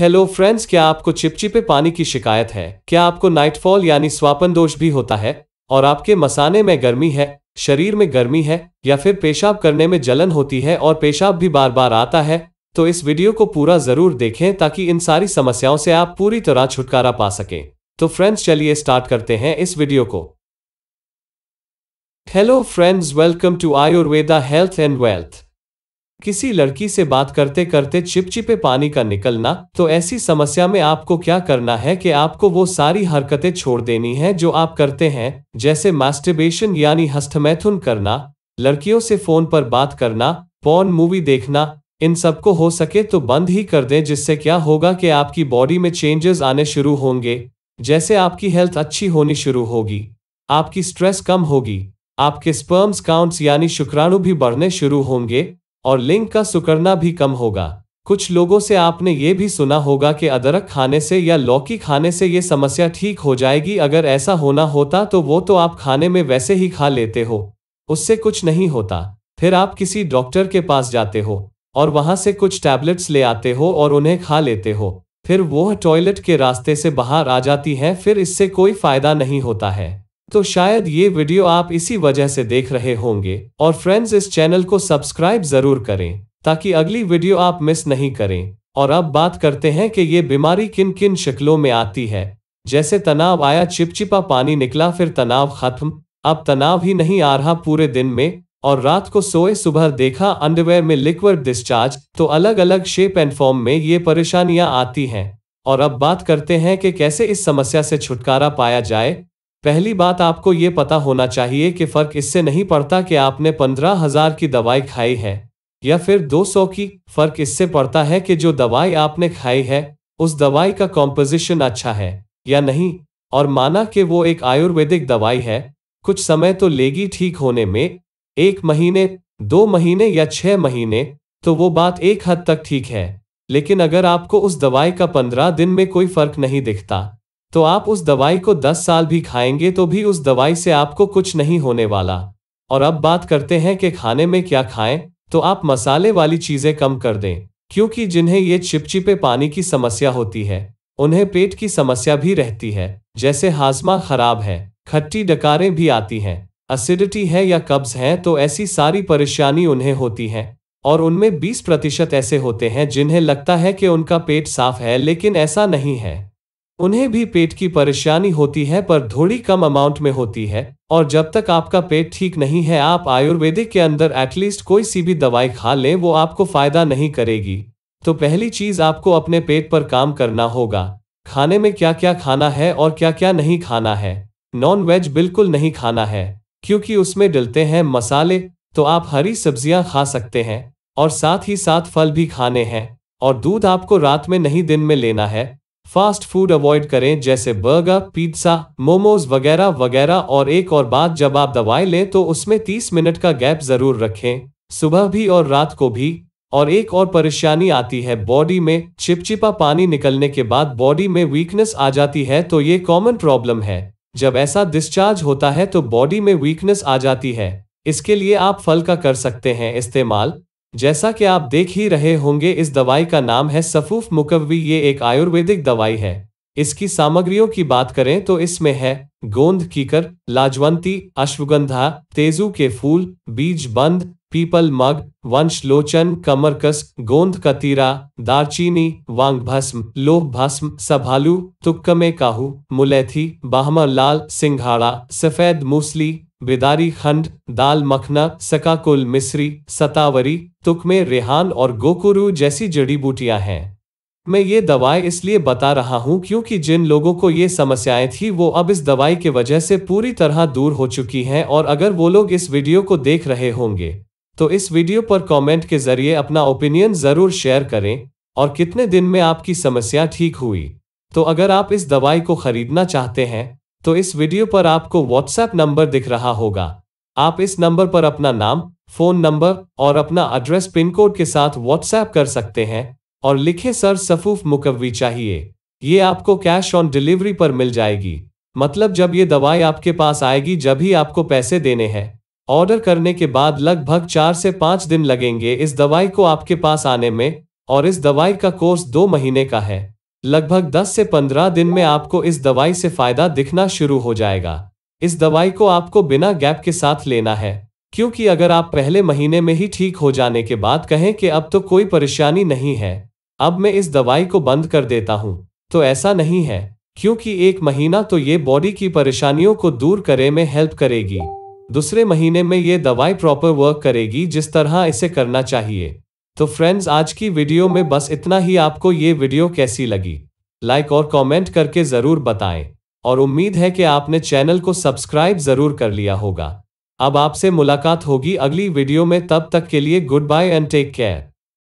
hello friends क्या आपको चिपचिपे पानी की शिकायत है क्या आपको नाइटफॉल यानी स्वापन दोष भी होता है और आपके मसाने में गर्मी है शरीर में गर्मी है या फिर पेशाब करने में जलन होती है और पेशाब भी बार बार आता है तो इस वीडियो को पूरा जरूर देखें ताकि इन सारी समस्याओं से आप पूरी तरह छुटकारा पा सकें तो फ्रेंड्स चलिए स्टार्ट करते हैं इस वीडियो को hello friends welcome to Ayurveda health and wealth किसी लड़की से बात करते करते चिपचिपे पानी का निकलना तो ऐसी समस्या में आपको क्या करना है कि आपको वो सारी हरकतें छोड़ देनी है जो आप करते हैं जैसे मास्टिबेशन यानी हस्तमैथुन करना लड़कियों से फोन पर बात करना पॉन मूवी देखना इन सबको हो सके तो बंद ही कर दें जिससे क्या होगा कि आपकी बॉडी में चेंजेस आने शुरू होंगे जैसे आपकी हेल्थ अच्छी होनी शुरू होगी आपकी स्ट्रेस कम होगी आपके स्पर्म्स काउंट्स यानी शुक्राणु भी बढ़ने शुरू होंगे और लिंग का सुकड़ना भी कम होगा कुछ लोगों से आपने ये भी सुना होगा कि अदरक खाने से या लौकी खाने से ये समस्या ठीक हो जाएगी अगर ऐसा होना होता तो वो तो आप खाने में वैसे ही खा लेते हो उससे कुछ नहीं होता फिर आप किसी डॉक्टर के पास जाते हो और वहां से कुछ टैबलेट्स ले आते हो और उन्हें खा लेते हो फिर वह टॉयलेट के रास्ते से बाहर आ जाती हैं फिर इससे कोई फायदा नहीं होता है तो शायद ये वीडियो आप इसी वजह से देख रहे होंगे और फ्रेंड्स इस चैनल को सब्सक्राइब जरूर करें ताकि अगली वीडियो आप मिस नहीं करें और अब बात करते हैं कि ये बीमारी किन किन शक्लों में आती है जैसे तनाव आया चिपचिपा पानी निकला फिर तनाव खत्म अब तनाव ही नहीं आ रहा पूरे दिन में और रात को सोए सुबह देखा अंडरवेयर में लिक्विड डिस्चार्ज तो अलग अलग शेप एंड फॉर्म में ये परेशानियां आती हैं और अब बात करते हैं कि कैसे इस समस्या से छुटकारा पाया जाए पहली बात आपको ये पता होना चाहिए कि फर्क इससे नहीं पड़ता कि आपने पंद्रह हजार की दवाई खाई है या फिर दो सौ की फर्क इससे पड़ता है कि जो दवाई आपने खाई है उस दवाई का कॉम्पोजिशन अच्छा है या नहीं और माना कि वो एक आयुर्वेदिक दवाई है कुछ समय तो लेगी ठीक होने में एक महीने दो महीने या छह महीने तो वो बात एक हद तक ठीक है लेकिन अगर आपको उस दवाई का पंद्रह दिन में कोई फर्क नहीं दिखता तो आप उस दवाई को 10 साल भी खाएंगे तो भी उस दवाई से आपको कुछ नहीं होने वाला और अब बात करते हैं कि खाने में क्या खाएं तो आप मसाले वाली चीजें कम कर दें क्योंकि जिन्हें ये चिपचिपे पानी की समस्या होती है उन्हें पेट की समस्या भी रहती है जैसे हाजमा खराब है खट्टी डकारें भी आती हैं एसिडिटी है या कब्ज है तो ऐसी सारी परेशानी उन्हें होती है और उनमें 20 प्रतिशत ऐसे होते हैं जिन्हें लगता है कि उनका पेट साफ है लेकिन ऐसा नहीं है उन्हें भी पेट की परेशानी होती है पर थोड़ी कम अमाउंट में होती है और जब तक आपका पेट ठीक नहीं है आप आयुर्वेदिक के अंदर एटलीस्ट कोई सी भी दवाई खा लें वो आपको फायदा नहीं करेगी तो पहली चीज आपको अपने पेट पर काम करना होगा खाने में क्या क्या खाना है और क्या क्या नहीं खाना है नॉन वेज बिल्कुल नहीं खाना है क्योंकि उसमें डलते हैं मसाले तो आप हरी सब्जियां खा सकते हैं और साथ ही साथ फल भी खाने हैं और दूध आपको रात में नहीं दिन में लेना है फास्ट फूड अवॉइड करें जैसे बर्गर पिज्ज़ा मोमोज वगैरह वगैरह और एक और बात जब आप दवाई लें तो उसमें 30 मिनट का गैप ज़रूर रखें सुबह भी और रात को भी और एक और परेशानी आती है बॉडी में चिपचिपा पानी निकलने के बाद बॉडी में वीकनेस आ जाती है तो ये कॉमन प्रॉब्लम है जब ऐसा डिस्चार्ज होता है तो बॉडी में वीकनेस आ जाती है इसके लिए आप फल का कर सकते हैं इस्तेमाल जैसा कि आप देख ही रहे होंगे इस दवाई का नाम है सफूफ मुकवी ये एक आयुर्वेदिक दवाई है इसकी सामग्रियों की बात करें तो इसमें है गोंद कीकर लाजवंती अश्वगंधा तेजू के फूल बीज बंद पीपल मग वंशलोचन कमरकस गोंद का तीरा दारचीनी वांग भस्म लोह भस्म सभालू तुक्कमे काहू मुलैथी बाहमर लाल सिंघाड़ा सफेद मूसली बेदारी खंड दाल मखना सकाकुल मिस्री सतावरी तुकमे रेहान और गोकुरु जैसी जड़ी बूटियां हैं मैं ये दवाएं इसलिए बता रहा हूं क्योंकि जिन लोगों को ये समस्याएं थी वो अब इस दवाई के वजह से पूरी तरह दूर हो चुकी हैं और अगर वो लोग इस वीडियो को देख रहे होंगे तो इस वीडियो पर कमेंट के जरिए अपना ओपिनियन जरूर शेयर करें और कितने दिन में आपकी समस्या ठीक हुई तो अगर आप इस दवाई को खरीदना चाहते हैं तो इस वीडियो पर आपको व्हाट्सएप नंबर दिख रहा होगा आप इस नंबर पर अपना नाम फोन नंबर और अपना एड्रेस पिन कोड के साथ व्हाट्सएप कर सकते हैं और लिखे सर सफूफ मुकवी चाहिए ये आपको कैश ऑन डिलीवरी पर मिल जाएगी मतलब जब ये दवाई आपके पास आएगी जब ही आपको पैसे देने हैं ऑर्डर करने के बाद लगभग चार से पाँच दिन लगेंगे इस दवाई को आपके पास आने में और इस दवाई का कोर्स दो महीने का है लगभग 10 से 15 दिन में आपको इस दवाई से फायदा दिखना शुरू हो जाएगा इस दवाई को आपको बिना गैप के साथ लेना है क्योंकि अगर आप पहले महीने में ही ठीक हो जाने के बाद कहें कि अब तो कोई परेशानी नहीं है अब मैं इस दवाई को बंद कर देता हूं तो ऐसा नहीं है क्योंकि एक महीना तो ये बॉडी की परेशानियों को दूर करे में हेल्प करेगी दूसरे महीने में ये दवाई प्रॉपर वर्क करेगी जिस तरह इसे करना चाहिए तो फ्रेंड्स आज की वीडियो में बस इतना ही आपको ये वीडियो कैसी लगी लाइक और कमेंट करके ज़रूर बताएं और उम्मीद है कि आपने चैनल को सब्सक्राइब ज़रूर कर लिया होगा अब आपसे मुलाकात होगी अगली वीडियो में तब तक के लिए goodbye and take care